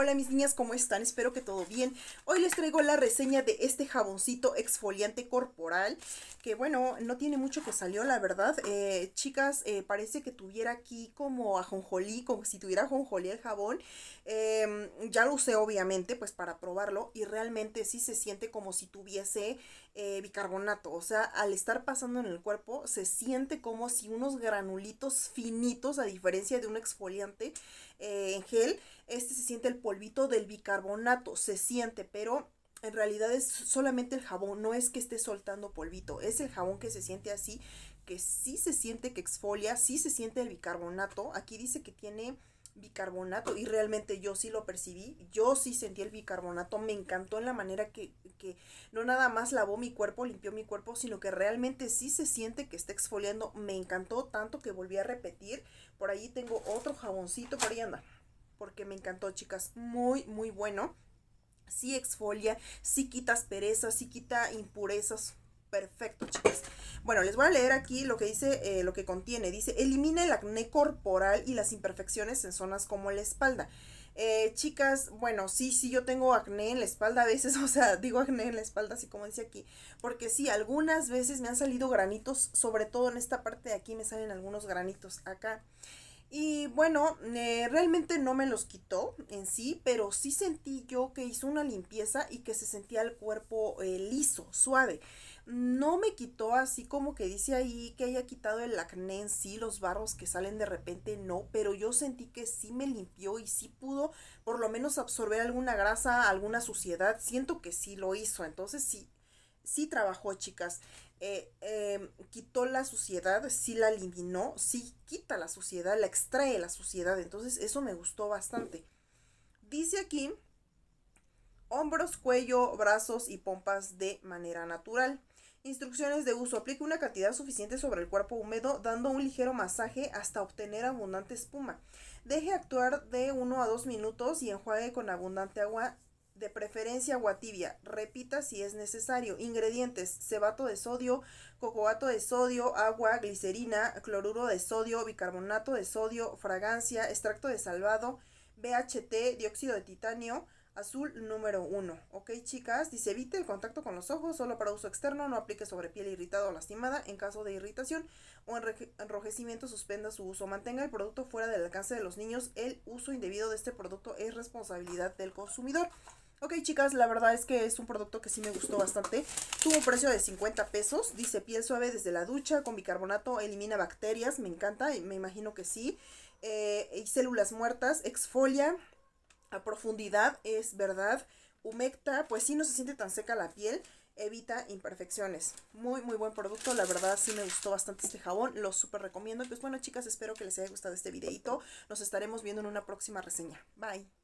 Hola mis niñas, ¿cómo están? Espero que todo bien. Hoy les traigo la reseña de este jaboncito exfoliante corporal, que bueno, no tiene mucho que salió, la verdad. Eh, chicas, eh, parece que tuviera aquí como ajonjolí, como si tuviera ajonjolí el jabón. Em, ya lo usé obviamente, pues para probarlo, y realmente sí se siente como si tuviese eh, bicarbonato. O sea, al estar pasando en el cuerpo, se siente como si unos granulitos finitos, a diferencia de un exfoliante en gel, este se siente el polvito del bicarbonato, se siente, pero en realidad es solamente el jabón, no es que esté soltando polvito, es el jabón que se siente así, que sí se siente que exfolia, sí se siente el bicarbonato, aquí dice que tiene bicarbonato y realmente yo sí lo percibí, yo sí sentí el bicarbonato, me encantó en la manera que, no nada más lavó mi cuerpo, limpió mi cuerpo, sino que realmente sí se siente que está exfoliando, me encantó tanto que volví a repetir, por ahí tengo otro jaboncito, por ahí anda, porque me encantó, chicas. Muy, muy bueno. Sí exfolia, sí quita asperezas, sí quita impurezas. Perfecto, chicas. Bueno, les voy a leer aquí lo que dice, eh, lo que contiene. Dice, elimina el acné corporal y las imperfecciones en zonas como la espalda. Eh, chicas, bueno, sí, sí, yo tengo acné en la espalda a veces, o sea, digo acné en la espalda, así como dice aquí, porque sí, algunas veces me han salido granitos, sobre todo en esta parte de aquí me salen algunos granitos acá. Y bueno, eh, realmente no me los quitó en sí, pero sí sentí yo que hizo una limpieza y que se sentía el cuerpo eh, liso, suave. No me quitó así como que dice ahí que haya quitado el acné sí, los barros que salen de repente, no, pero yo sentí que sí me limpió y sí pudo por lo menos absorber alguna grasa, alguna suciedad. Siento que sí lo hizo, entonces sí, sí trabajó, chicas. Eh, em, quitó la suciedad, sí la eliminó, sí quita la suciedad, la extrae la suciedad. Entonces eso me gustó bastante. Dice aquí, hombros, cuello, brazos y pompas de manera natural. Instrucciones de uso. Aplique una cantidad suficiente sobre el cuerpo húmedo dando un ligero masaje hasta obtener abundante espuma. Deje actuar de 1 a 2 minutos y enjuague con abundante agua de preferencia agua tibia. Repita si es necesario. Ingredientes: cebato de sodio, cocoato de sodio, agua, glicerina, cloruro de sodio, bicarbonato de sodio, fragancia, extracto de salvado, BHT, dióxido de titanio, azul número 1. Ok, chicas, dice evite el contacto con los ojos solo para uso externo, no aplique sobre piel irritada o lastimada. En caso de irritación o enrojecimiento, suspenda su uso. Mantenga el producto fuera del alcance de los niños. El uso indebido de este producto es responsabilidad del consumidor. Ok, chicas, la verdad es que es un producto que sí me gustó bastante. Tuvo un precio de 50 pesos. Dice piel suave desde la ducha, con bicarbonato, elimina bacterias. Me encanta, me imagino que sí. Eh, y células muertas, exfolia a profundidad, es verdad. Humecta, pues sí no se siente tan seca la piel. Evita imperfecciones. Muy, muy buen producto. La verdad sí me gustó bastante este jabón. Lo súper recomiendo. Pues bueno, chicas, espero que les haya gustado este videito. Nos estaremos viendo en una próxima reseña. Bye.